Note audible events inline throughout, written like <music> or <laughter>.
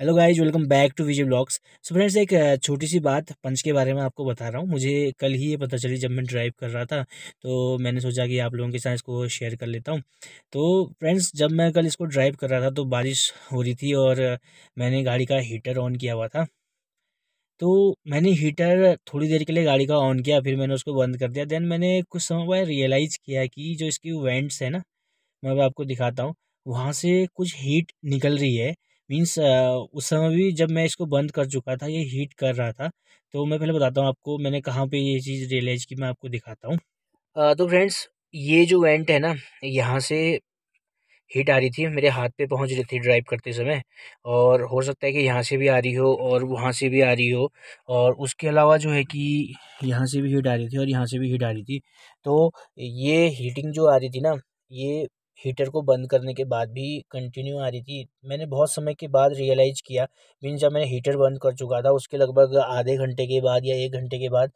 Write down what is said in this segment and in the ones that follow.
hello guys welcome back to Vijay blogs so friends एक छोटी सी बात पंच के बारे में आपको बता रहा हूँ मुझे कल ही ये पता चली जब मैं ड्राइव कर रहा था तो मैंने सोचा कि आप लोगों के साथ इसको शेयर कर लेता हूँ तो फ्रेंड्स जब मैं कल इसको ड्राइव कर रहा था तो बारिश हो रही थी और मैंने गाड़ी का हीटर ऑन किया हुआ था तो मैंने हीटर थोड़ी देर के लिए गाड़ी का ऑन किया फिर मैंने उसको बंद कर दिया देन मैंने कुछ समय बाद रियलाइज़ किया कि जो इसकी वेंट्स है ना मैं आपको दिखाता हूँ वहाँ से कुछ हीट निकल रही है मीन्स उस समय भी जब मैं इसको बंद कर चुका था ये हीट कर रहा था तो मैं पहले बताता हूँ आपको मैंने कहाँ पे ये चीज़ रियलाइज की मैं आपको दिखाता हूँ तो फ्रेंड्स ये जो वेंट है ना यहाँ से हीट आ रही थी मेरे हाथ पे पहुँच रही थी ड्राइव करते समय और हो सकता है कि यहाँ से भी आ रही हो और वहाँ से भी आ रही हो और उसके अलावा जो है कि यहाँ से भी हीट आ रही थी और यहाँ से भी हीट आ रही थी तो ये हीटिंग जो आ रही थी ना ये हीटर को बंद करने के बाद भी कंटिन्यू आ रही थी मैंने बहुत समय के बाद रियलाइज़ किया मीन जब मैं हीटर बंद कर चुका था उसके लगभग आधे घंटे के बाद या एक घंटे के बाद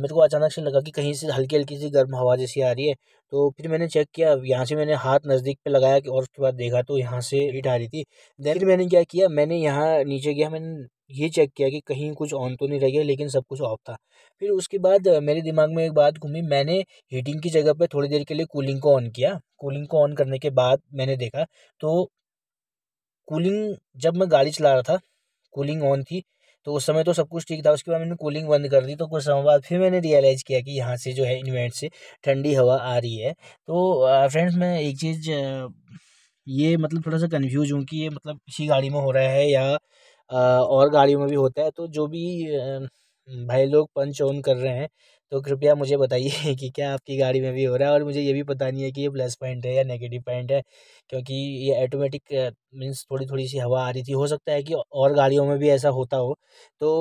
मेरे को अचानक से लगा कि कहीं से हल्की हल्की सी गर्म हवा जैसी आ रही है तो फिर मैंने चेक किया यहाँ से मैंने हाथ नज़दीक पे लगाया कि और उसके बाद देखा तो यहाँ से हीट आ रही थी देन मैंने क्या किया मैंने यहाँ नीचे गया मैंने ये चेक किया कि कहीं कुछ ऑन तो नहीं रह गया लेकिन सब कुछ ऑफ था फिर उसके बाद मेरे दिमाग में एक बात घूमी मैंने हीटिंग की जगह पर थोड़ी देर के लिए कूलिंग को ऑन किया कूलिंग को ऑन करने के बाद मैंने देखा तो कूलिंग जब मैं गाड़ी चला रहा था कूलिंग ऑन थी तो उस समय तो सब कुछ ठीक था उसके बाद मैंने कूलिंग बंद कर दी तो कुछ समय बाद फिर मैंने रियलाइज़ किया कि यहाँ से जो है इन्वेंट से ठंडी हवा आ रही है तो फ्रेंड्स मैं एक चीज़ ये मतलब थोड़ा सा कन्फ्यूज हूँ कि ये मतलब इसी गाड़ी में हो रहा है या और गाड़ियों में भी होता है तो जो भी भाई लोग पंच ऑन कर रहे हैं तो कृपया मुझे बताइए <laughs> कि क्या आपकी गाड़ी में भी हो रहा है और मुझे ये भी पता नहीं है कि ये प्लस पॉइंट है या नेगेटिव पॉइंट है क्योंकि ये ऑटोमेटिक मीन्स थोड़ी थोड़ी सी हवा आ रही थी हो सकता है कि और गाड़ियों में भी ऐसा होता हो तो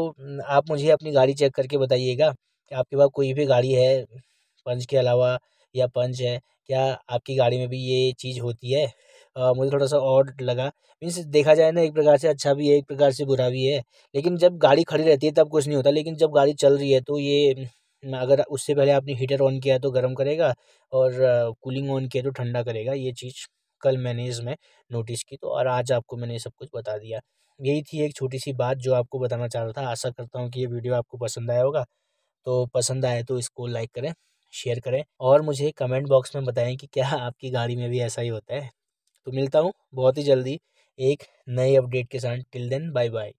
आप मुझे अपनी गाड़ी चेक करके बताइएगा कि आपके पास कोई भी गाड़ी है पंच के अलावा या पंच है क्या आपकी गाड़ी में भी ये चीज़ होती है मुझे थोड़ा सा ऑड लगा मीन्स देखा जाए ना एक प्रकार से अच्छा भी है एक प्रकार से बुरा भी है लेकिन जब गाड़ी खड़ी रहती है तब कुछ नहीं होता लेकिन जब गाड़ी चल रही है तो ये अगर उससे पहले आपने हीटर ऑन किया तो गर्म करेगा और कूलिंग ऑन किया तो ठंडा करेगा ये चीज़ कल मैंने इसमें नोटिस की तो और आज आपको मैंने सब कुछ बता दिया यही थी एक छोटी सी बात जो आपको बताना चाह रहा था आशा करता हूँ कि ये वीडियो आपको पसंद आया होगा तो पसंद आए तो इसको लाइक करें शेयर करें और मुझे कमेंट बॉक्स में बताएं कि क्या आपकी गाड़ी में भी ऐसा ही होता है तो मिलता हूँ बहुत ही जल्दी एक नए अपडेट के साथ टिल देन बाय बाय